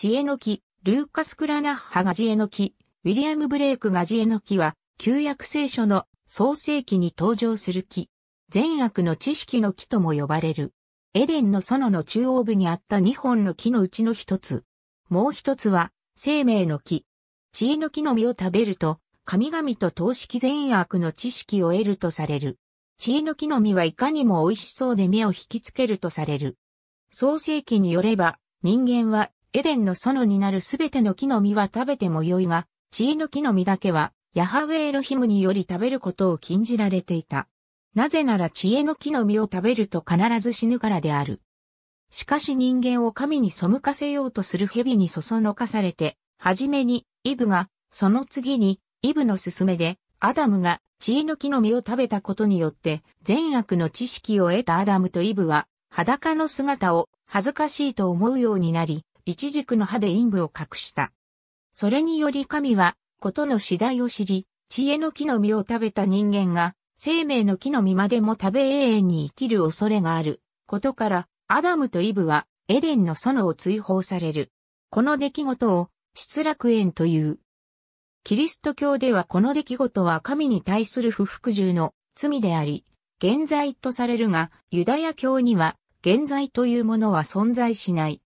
知恵の木、ルーカス・クラナッハが知恵の木、ウィリアム・ブレイクが知恵の木は、旧約聖書の創世記に登場する木。善悪の知識の木とも呼ばれる。エデンの園の中央部にあった2本の木のうちの一つ。もう一つは、生命の木。知恵の木の実を食べると、神々と等式善悪の知識を得るとされる。知恵の木の実はいかにも美味しそうで目を引きつけるとされる。創世記によれば、人間はエデンの園になるすべての木の実は食べてもよいが、知恵の木の実だけは、ヤハウェエロヒムにより食べることを禁じられていた。なぜなら知恵の木の実を食べると必ず死ぬからである。しかし人間を神に背かせようとする蛇にそそのかされて、はじめに、イブが、その次に、イブの勧めで、アダムが知恵の木の実を食べたことによって、善悪の知識を得たアダムとイブは、裸の姿を恥ずかしいと思うようになり、一軸の葉で陰部を隠した。それにより神は、ことの次第を知り、知恵の木の実を食べた人間が、生命の木の実までも食べ永遠に生きる恐れがある。ことから、アダムとイブは、エデンの園を追放される。この出来事を、失楽園という。キリスト教ではこの出来事は神に対する不服従の罪であり、現在とされるが、ユダヤ教には、現在というものは存在しない。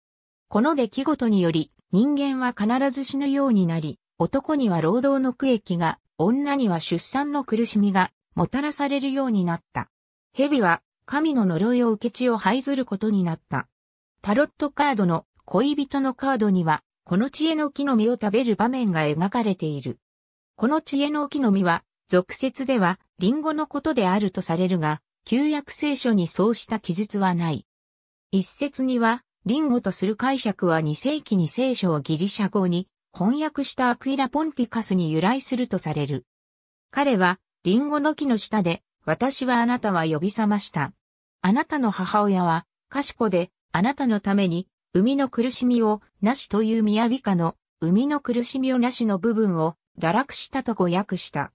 この出来事により、人間は必ず死ぬようになり、男には労働の苦役が、女には出産の苦しみが、もたらされるようになった。蛇は、神の呪いを受け血を排ずることになった。タロットカードの恋人のカードには、この知恵の木の実を食べる場面が描かれている。この知恵の木の実は、俗説では、リンゴのことであるとされるが、旧約聖書にそうした記述はない。一説には、リンゴとする解釈は2世紀に聖書をギリシャ語に翻訳したアクイラ・ポンティカスに由来するとされる。彼は、リンゴの木の下で、私はあなたは呼び覚ました。あなたの母親は、賢で、あなたのために、生みの苦しみを、なしという雅かの、生みの苦しみをなしの部分を、堕落したと語訳した。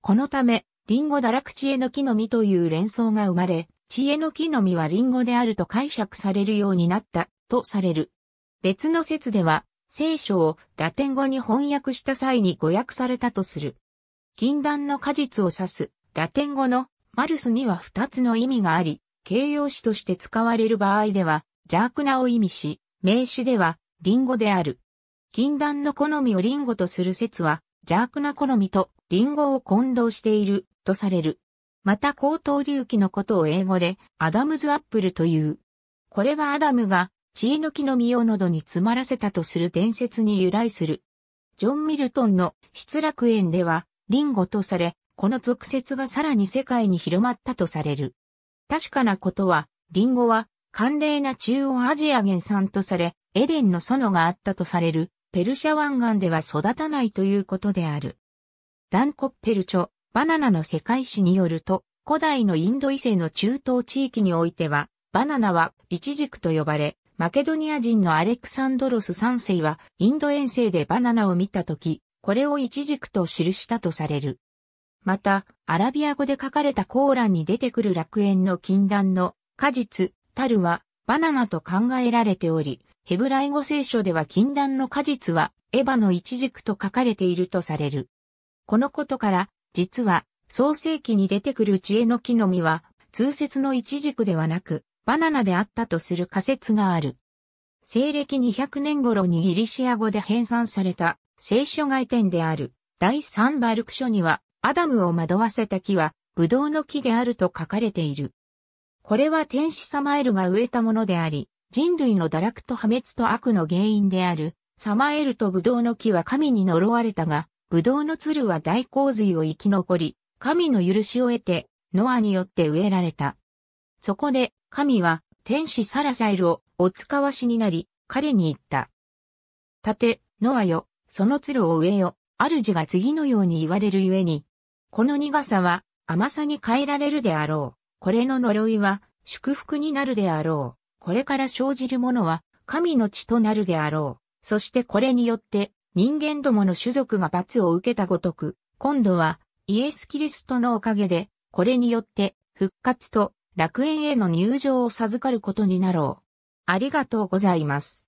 このため、リンゴ堕落地への木の実という連想が生まれ、知恵の木の実はリンゴであると解釈されるようになったとされる。別の説では、聖書をラテン語に翻訳した際に誤訳されたとする。禁断の果実を指すラテン語のマルスには二つの意味があり、形容詞として使われる場合では邪悪なを意味し、名詞ではリンゴである。禁断の好みをリンゴとする説は邪悪な好みとリンゴを混同しているとされる。また高等隆起のことを英語でアダムズアップルという。これはアダムが血抜の木の実を喉に詰まらせたとする伝説に由来する。ジョン・ミルトンの失楽園ではリンゴとされ、この俗説がさらに世界に広まったとされる。確かなことは、リンゴは寒冷な中央アジア原産とされ、エデンの園があったとされる、ペルシャ湾岸では育たないということである。ダンコッペルチョ、バナナの世界史によると、古代のインド異性の中東地域においては、バナナはイチジクと呼ばれ、マケドニア人のアレクサンドロス3世は、インド遠征でバナナを見たとき、これをイチジクと記したとされる。また、アラビア語で書かれたコーランに出てくる楽園の禁断の果実、タルは、バナナと考えられており、ヘブライ語聖書では禁断の果実は、エヴァのイチジクと書かれているとされる。このことから、実は、創世記に出てくる知恵の木の実は、通説の一軸ではなく、バナナであったとする仮説がある。西暦200年頃にギリシア語で編纂された聖書外典である第三バルク書にはアダムを惑わせた木はブドウの木であると書かれている。これは天使サマエルが植えたものであり、人類の堕落と破滅と悪の原因であるサマエルとブドウの木は神に呪われたが、ブドウの鶴は大洪水を生き残り、神の許しを得て、ノアによって植えられた。そこで、神は、天使サラサイルを、お使わしになり、彼に言った。立て、ノアよ、その鶴を植えよ、主が次のように言われるゆえに、この苦さは、甘さに変えられるであろう。これの呪いは、祝福になるであろう。これから生じるものは、神の血となるであろう。そしてこれによって、人間どもの種族が罰を受けたごとく、今度はイエス・キリストのおかげで、これによって復活と楽園への入場を授かることになろう。ありがとうございます。